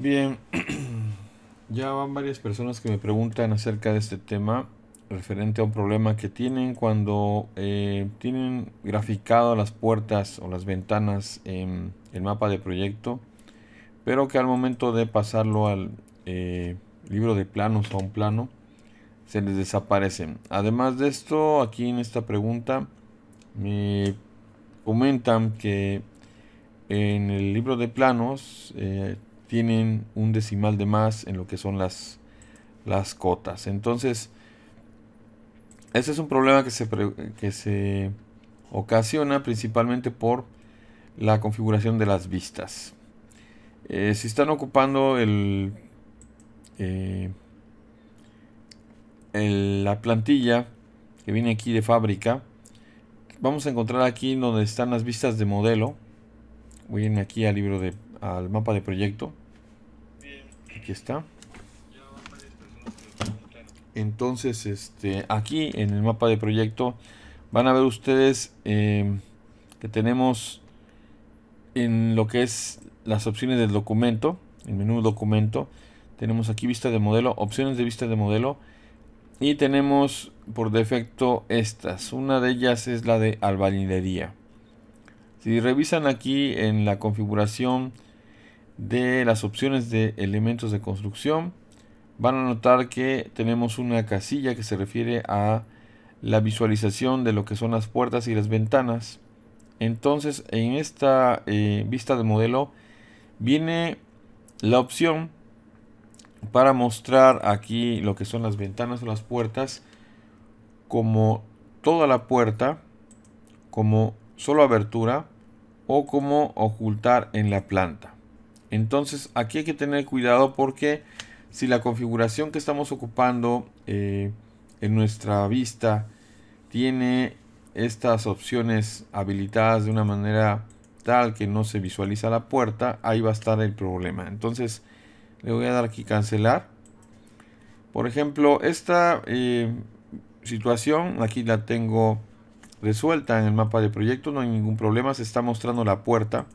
Bien, ya van varias personas que me preguntan acerca de este tema referente a un problema que tienen cuando eh, tienen graficado las puertas o las ventanas en el mapa de proyecto, pero que al momento de pasarlo al eh, libro de planos o a un plano, se les desaparecen. Además de esto, aquí en esta pregunta me comentan que en el libro de planos eh, tienen un decimal de más en lo que son las, cotas. Entonces, ese es un problema que se, ocasiona principalmente por la configuración de las vistas. Eh, si están ocupando eh, el, la plantilla que viene aquí de fábrica, vamos a encontrar aquí donde están las vistas de modelo. Voy aquí al libro de, al mapa de proyecto. Aquí está. Entonces, este, aquí en el mapa de proyecto van a ver ustedes eh, que tenemos en lo que es las opciones del documento, el menú documento, tenemos aquí vista de modelo, opciones de vista de modelo y tenemos por defecto estas. Una de ellas es la de albañilería. Si revisan aquí en la configuración de las opciones de elementos de construcción, van a notar que tenemos una casilla que se refiere a la visualización de lo que son las puertas y las ventanas. Entonces en esta eh, vista de modelo viene la opción para mostrar aquí lo que son las ventanas o las puertas como toda la puerta, como solo abertura o como ocultar en la planta. Entonces aquí hay que tener cuidado porque si la configuración que estamos ocupando eh, en nuestra vista tiene estas opciones habilitadas de una manera tal que no se visualiza la puerta, ahí va a estar el problema. Entonces le voy a dar aquí cancelar. Por ejemplo, esta eh, situación aquí la tengo resuelta en el mapa de proyecto, no hay ningún problema, se está mostrando la puerta.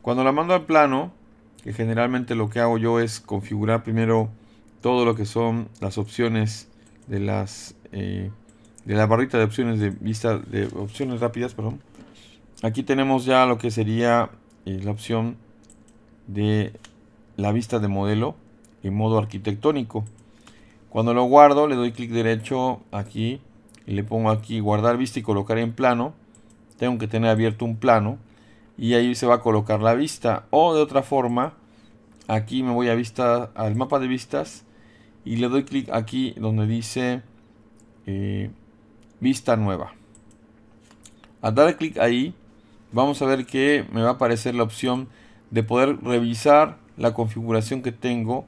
Cuando la mando al plano, generalmente lo que hago yo es configurar primero todo lo que son las opciones de las eh, de la barrita de opciones de vista de opciones rápidas perdón aquí tenemos ya lo que sería eh, la opción de la vista de modelo en modo arquitectónico cuando lo guardo le doy clic derecho aquí y le pongo aquí guardar vista y colocar en plano tengo que tener abierto un plano y ahí se va a colocar la vista. O de otra forma, aquí me voy a vista al mapa de vistas y le doy clic aquí donde dice eh, vista nueva. Al dar clic ahí, vamos a ver que me va a aparecer la opción de poder revisar la configuración que tengo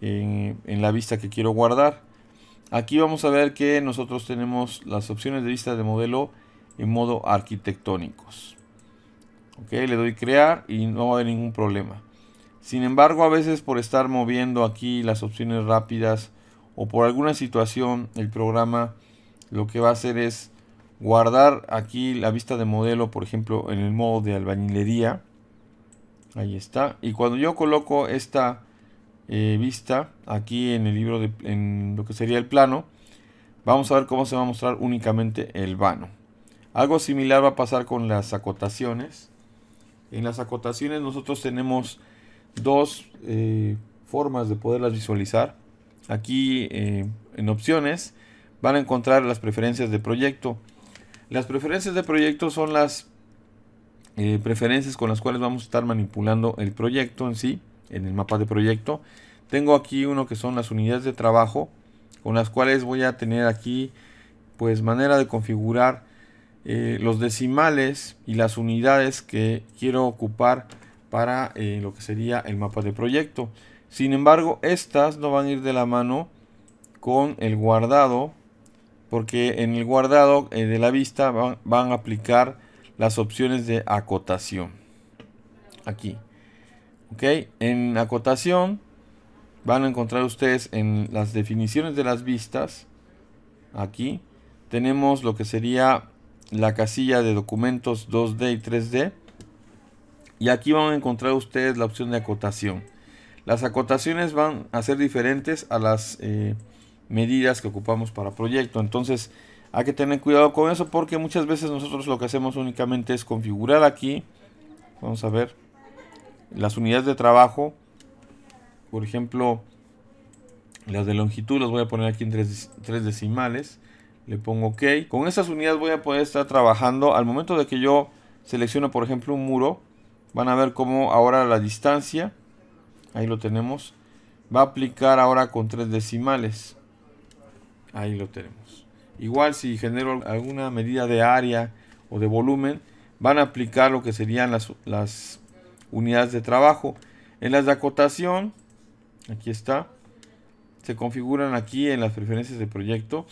en, en la vista que quiero guardar. Aquí vamos a ver que nosotros tenemos las opciones de vista de modelo en modo arquitectónicos. Le doy crear y no va a haber ningún problema. Sin embargo, a veces por estar moviendo aquí las opciones rápidas o por alguna situación, el programa lo que va a hacer es guardar aquí la vista de modelo, por ejemplo, en el modo de albañilería. Ahí está. Y cuando yo coloco esta eh, vista aquí en el libro, de, en lo que sería el plano, vamos a ver cómo se va a mostrar únicamente el vano. Algo similar va a pasar con las acotaciones. En las acotaciones nosotros tenemos dos eh, formas de poderlas visualizar. Aquí eh, en opciones van a encontrar las preferencias de proyecto. Las preferencias de proyecto son las eh, preferencias con las cuales vamos a estar manipulando el proyecto en sí, en el mapa de proyecto. Tengo aquí uno que son las unidades de trabajo, con las cuales voy a tener aquí pues manera de configurar eh, los decimales y las unidades que quiero ocupar para eh, lo que sería el mapa de proyecto. Sin embargo, estas no van a ir de la mano con el guardado, porque en el guardado eh, de la vista van a aplicar las opciones de acotación. Aquí. ¿Ok? En acotación van a encontrar ustedes en las definiciones de las vistas. Aquí tenemos lo que sería la casilla de documentos 2D y 3D. Y aquí van a encontrar ustedes la opción de acotación. Las acotaciones van a ser diferentes a las eh, medidas que ocupamos para proyecto. Entonces hay que tener cuidado con eso porque muchas veces nosotros lo que hacemos únicamente es configurar aquí. Vamos a ver las unidades de trabajo. Por ejemplo, las de longitud las voy a poner aquí en tres, tres decimales le pongo OK. Con esas unidades voy a poder estar trabajando. Al momento de que yo selecciono, por ejemplo, un muro, van a ver cómo ahora la distancia, ahí lo tenemos, va a aplicar ahora con tres decimales. Ahí lo tenemos. Igual si genero alguna medida de área o de volumen, van a aplicar lo que serían las, las unidades de trabajo. En las de acotación, aquí está, se configuran aquí en las preferencias de proyecto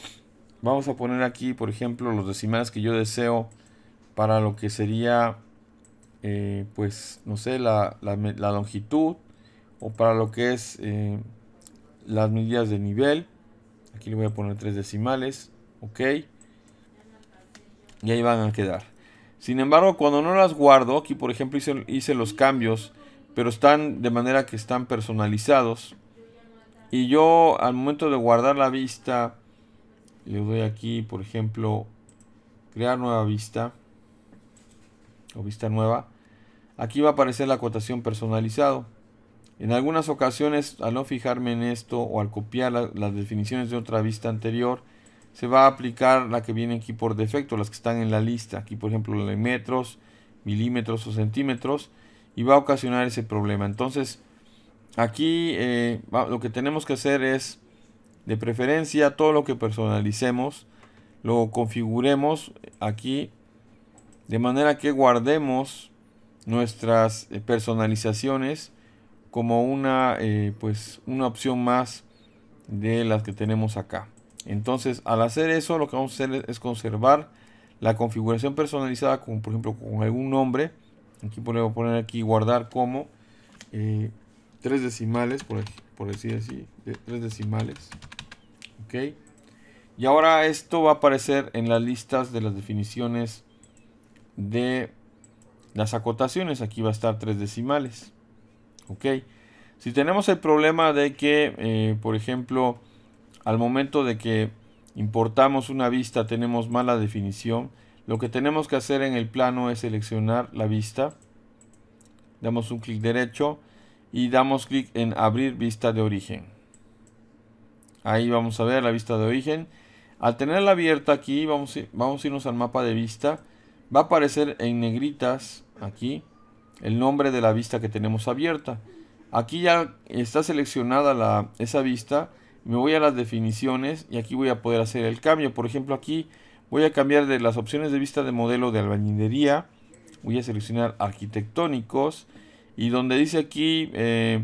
vamos a poner aquí, por ejemplo, los decimales que yo deseo para lo que sería, eh, pues, no sé, la, longitud o para lo que es eh, las medidas de nivel. Aquí le voy a poner tres decimales, ok. Y ahí van a quedar. Sin embargo, cuando no las guardo, aquí por ejemplo hice los cambios, pero están de manera que están personalizados. Y yo al momento de guardar la vista le doy aquí, por ejemplo, crear nueva vista o vista nueva. Aquí va a aparecer la cotación personalizado. En algunas ocasiones, al no fijarme en esto o al copiar las definiciones de otra vista anterior, se va a aplicar la que viene aquí por defecto, las que están en la lista. Aquí, por ejemplo, la de metros, milímetros o centímetros, y va a ocasionar ese problema. Entonces, aquí eh, lo que tenemos que hacer es de preferencia, todo lo que personalicemos lo configuremos aquí de manera que guardemos nuestras eh, personalizaciones como una, eh, pues una opción más de las que tenemos acá. Entonces, al hacer eso, lo que vamos a hacer es conservar la configuración personalizada, como por ejemplo, con algún nombre. Aquí podemos poner aquí guardar como eh, tres decimales, por, decir así, de tres decimales. Y ahora esto va a aparecer en las listas de las definiciones de las acotaciones. Aquí va a estar tres decimales. ¿Ok? Si tenemos el problema de que, eh, por ejemplo, al momento de que importamos una vista tenemos mala definición, lo que tenemos que hacer en el plano es seleccionar la vista. Damos un clic derecho y damos clic en abrir vista de origen. Ahí vamos a ver la vista de origen. Al tenerla abierta aquí, vamos, vamos a irnos al mapa de vista. Va a aparecer en negritas aquí el nombre de la vista que tenemos abierta. Aquí ya está seleccionada esa vista. Me voy a las definiciones y aquí voy a poder hacer el cambio. Por ejemplo, aquí voy a cambiar de las opciones de vista de modelo de albañilería. Voy a seleccionar arquitectónicos. Y donde dice aquí eh,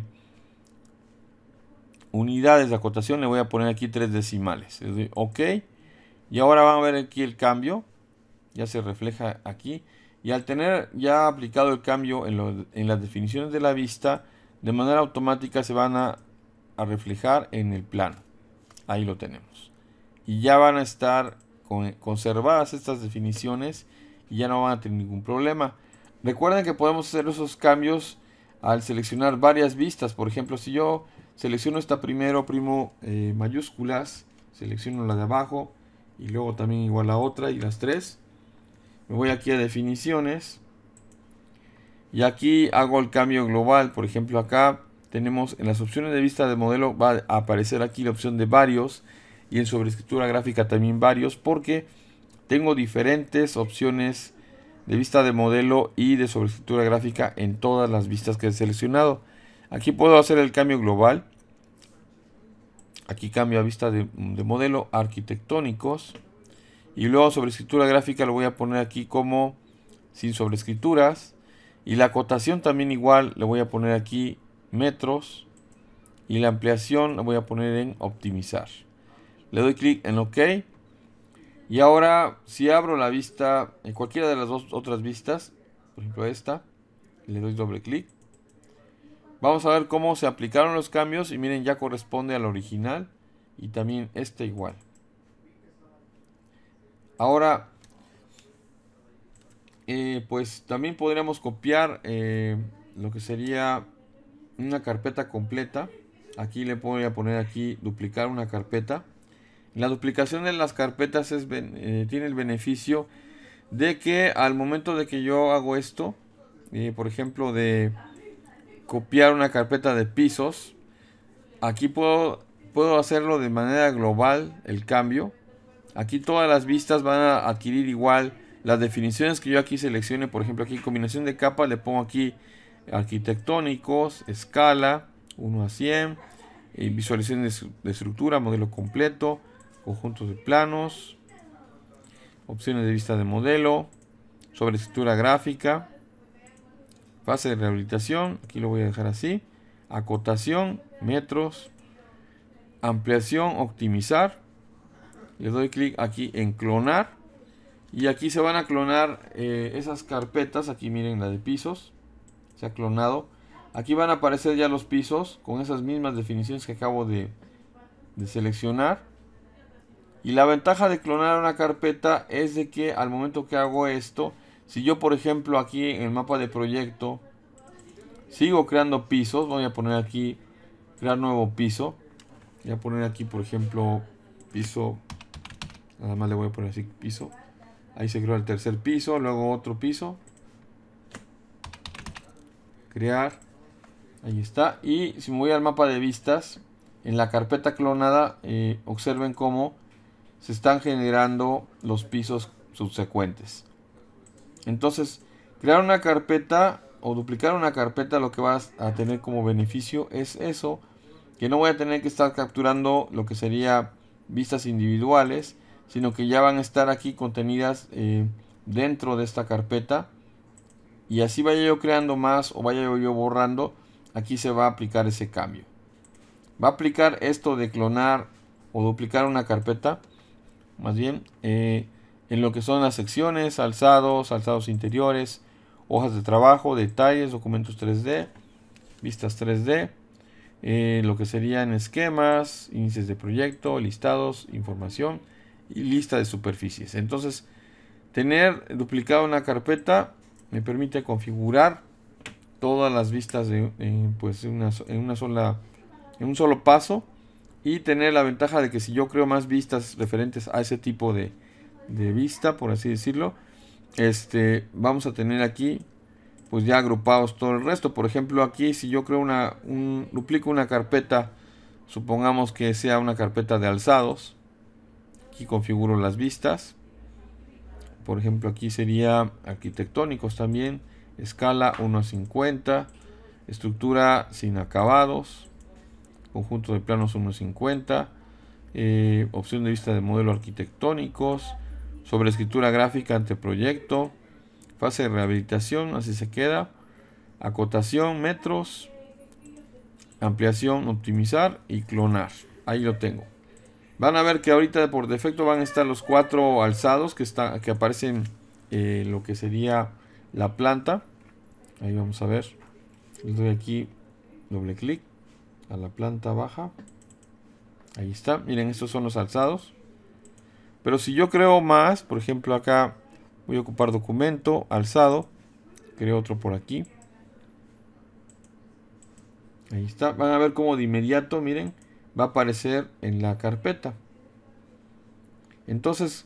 unidades de acotación le voy a poner aquí tres decimales. Le OK. Y ahora van a ver aquí el cambio. Ya se refleja aquí. Y al tener ya aplicado el cambio en, las definiciones de la vista, de manera automática se van a, reflejar en el plano. Ahí lo tenemos. Y ya van a estar conservadas estas definiciones y ya no van a tener ningún problema. Recuerden que podemos hacer esos cambios al seleccionar varias vistas. Por ejemplo, si yo Selecciono esta primero, primo eh, mayúsculas, selecciono la de abajo y luego también igual la otra y las tres. Me voy aquí a definiciones y aquí hago el cambio global. Por ejemplo, acá tenemos en las opciones de vista de modelo va a aparecer aquí la opción de varios y en sobreescritura gráfica también varios porque tengo diferentes opciones de vista de modelo y de sobreescritura gráfica en todas las vistas que he seleccionado. Aquí puedo hacer el cambio global. Aquí cambio a vista de, modelo arquitectónicos. Y luego sobre escritura gráfica lo voy a poner aquí como sin sobre escrituras. Y la acotación también igual le voy a poner aquí metros. Y la ampliación la voy a poner en optimizar. Le doy clic en OK. Y ahora si abro la vista en cualquiera de las dos otras vistas, por ejemplo esta, le doy doble clic. Vamos a ver cómo se aplicaron los cambios y miren ya corresponde al original y también este igual. Ahora, eh, pues también podríamos copiar eh, lo que sería una carpeta completa. Aquí le voy a poner aquí duplicar una carpeta. La duplicación de las carpetas eh, tiene el beneficio de que al momento de que yo hago esto, por ejemplo de copiar una carpeta de pisos. Aquí puedo, puedo hacerlo de manera global el cambio. Aquí todas las vistas van a adquirir igual las definiciones que yo aquí seleccione. Por ejemplo, aquí combinación de capas le pongo aquí arquitectónicos, escala 1 a 100, y visualización de, estructura, modelo completo, conjuntos de planos, opciones de vista de modelo, sobre estructura gráfica. Fase de rehabilitación, aquí lo voy a dejar así. Acotación, metros, ampliación, optimizar. Le doy clic aquí en clonar. Y aquí se van a clonar eh, esas carpetas. Aquí miren la de pisos. Se ha clonado. Aquí van a aparecer ya los pisos con esas mismas definiciones que acabo de, de seleccionar. Y la ventaja de clonar una carpeta es de que al momento que hago esto, si yo, por ejemplo, aquí en el mapa de proyecto, sigo creando pisos, voy a poner aquí, crear nuevo piso. Voy a poner aquí, por ejemplo, piso, nada más le voy a poner así, piso. Ahí se creó el tercer piso, luego otro piso. Crear. Ahí está. Y si me voy al mapa de vistas, en la carpeta clonada, eh, observen cómo se están generando los pisos subsecuentes. Entonces, crear una carpeta o duplicar una carpeta lo que vas a tener como beneficio es eso, que no voy a tener que estar capturando lo que sería vistas individuales, sino que ya van a estar aquí contenidas eh, dentro de esta carpeta. Y así vaya yo creando más o vaya yo borrando, aquí se va a aplicar ese cambio. Va a aplicar esto de clonar o duplicar una carpeta, más bien, eh, en lo que son las secciones, alzados, alzados interiores, hojas de trabajo, detalles, documentos 3D, vistas 3D, eh, lo que serían esquemas, índices de proyecto, listados, información y lista de superficies. Entonces, tener duplicada una carpeta me permite configurar todas las vistas eh, pues en, una, en un solo paso y tener la ventaja de que si yo creo más vistas referentes a ese tipo de, de vista, por así decirlo, este, vamos a tener aquí pues ya agrupados todo el resto. Por ejemplo, aquí si yo creo una, duplico una carpeta, supongamos que sea una carpeta de alzados, aquí configuro las vistas. Por ejemplo, aquí sería arquitectónicos también, escala 1 a estructura sin acabados, conjunto de planos 1 a eh, opción de vista de modelo arquitectónicos, sobre escritura gráfica ante proyecto, fase de rehabilitación, así se queda, acotación, metros, ampliación, optimizar y clonar. Ahí lo tengo. Van a ver que ahorita por defecto van a estar los cuatro alzados que, que aparecen en eh, lo que sería la planta. Ahí vamos a ver. Le doy aquí doble clic a la planta baja. Ahí está. Miren, estos son los alzados. Pero si yo creo más, por ejemplo acá voy a ocupar documento, alzado, creo otro por aquí. Ahí está, van a ver como de inmediato, miren, va a aparecer en la carpeta. Entonces,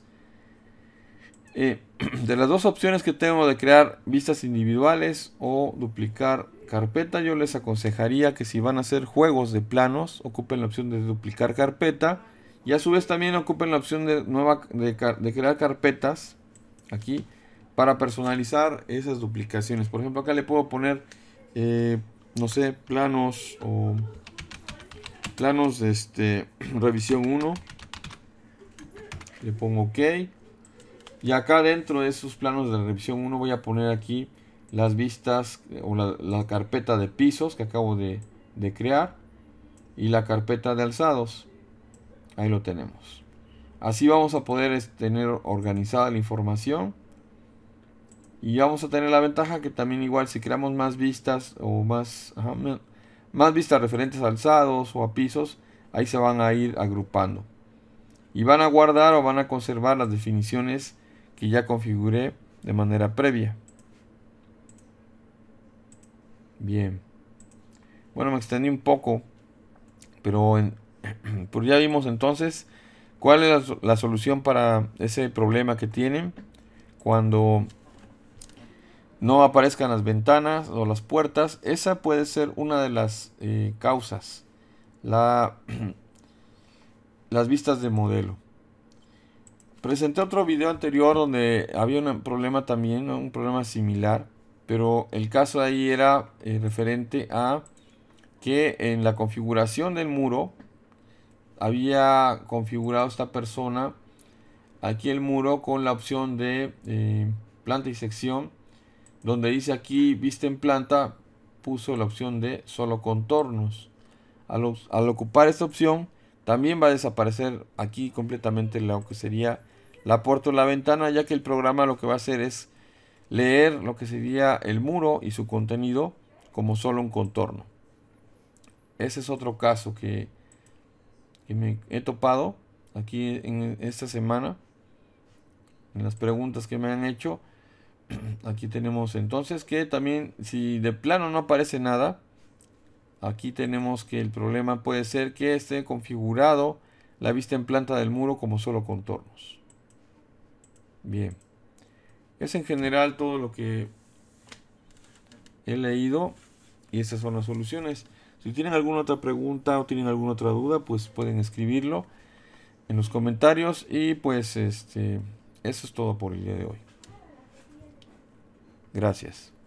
eh, de las dos opciones que tengo de crear vistas individuales o duplicar carpeta, yo les aconsejaría que si van a hacer juegos de planos, ocupen la opción de duplicar carpeta y a su vez también ocupen la opción de, nueva, de, crear carpetas aquí para personalizar esas duplicaciones. Por ejemplo, acá le puedo poner, eh, no sé, planos o planos de este, revisión 1. Le pongo OK. Y acá dentro de esos planos de revisión 1 voy a poner aquí las vistas eh, o la, carpeta de pisos que acabo de, de crear y la carpeta de alzados. Ahí lo tenemos. Así vamos a poder este, tener organizada la información. Y vamos a tener la ventaja que también igual si creamos más vistas o más, más vistas referentes a alzados o a pisos, ahí se van a ir agrupando. Y van a guardar o van a conservar las definiciones que ya configuré de manera previa. Bien. Bueno, me extendí un poco, pero en, pues ya vimos entonces cuál es la, solución para ese problema que tienen cuando no aparezcan las ventanas o las puertas. Esa puede ser una de las eh, causas. La, las vistas de modelo. Presenté otro video anterior donde había un problema también, un problema similar. Pero el caso ahí era eh, referente a que en la configuración del muro había configurado esta persona aquí el muro con la opción de eh, planta y sección donde dice aquí viste en planta puso la opción de solo contornos al, al ocupar esta opción también va a desaparecer aquí completamente lo que sería la puerta o la ventana ya que el programa lo que va a hacer es leer lo que sería el muro y su contenido como solo un contorno ese es otro caso que que me he topado aquí en esta semana, en las preguntas que me han hecho. Aquí tenemos entonces que también si de plano no aparece nada, aquí tenemos que el problema puede ser que esté configurado la vista en planta del muro como solo contornos. Bien. Es en general todo lo que he leído y esas son las soluciones. Si tienen alguna otra pregunta o tienen alguna otra duda, pues pueden escribirlo en los comentarios. Y pues este, eso es todo por el día de hoy. Gracias.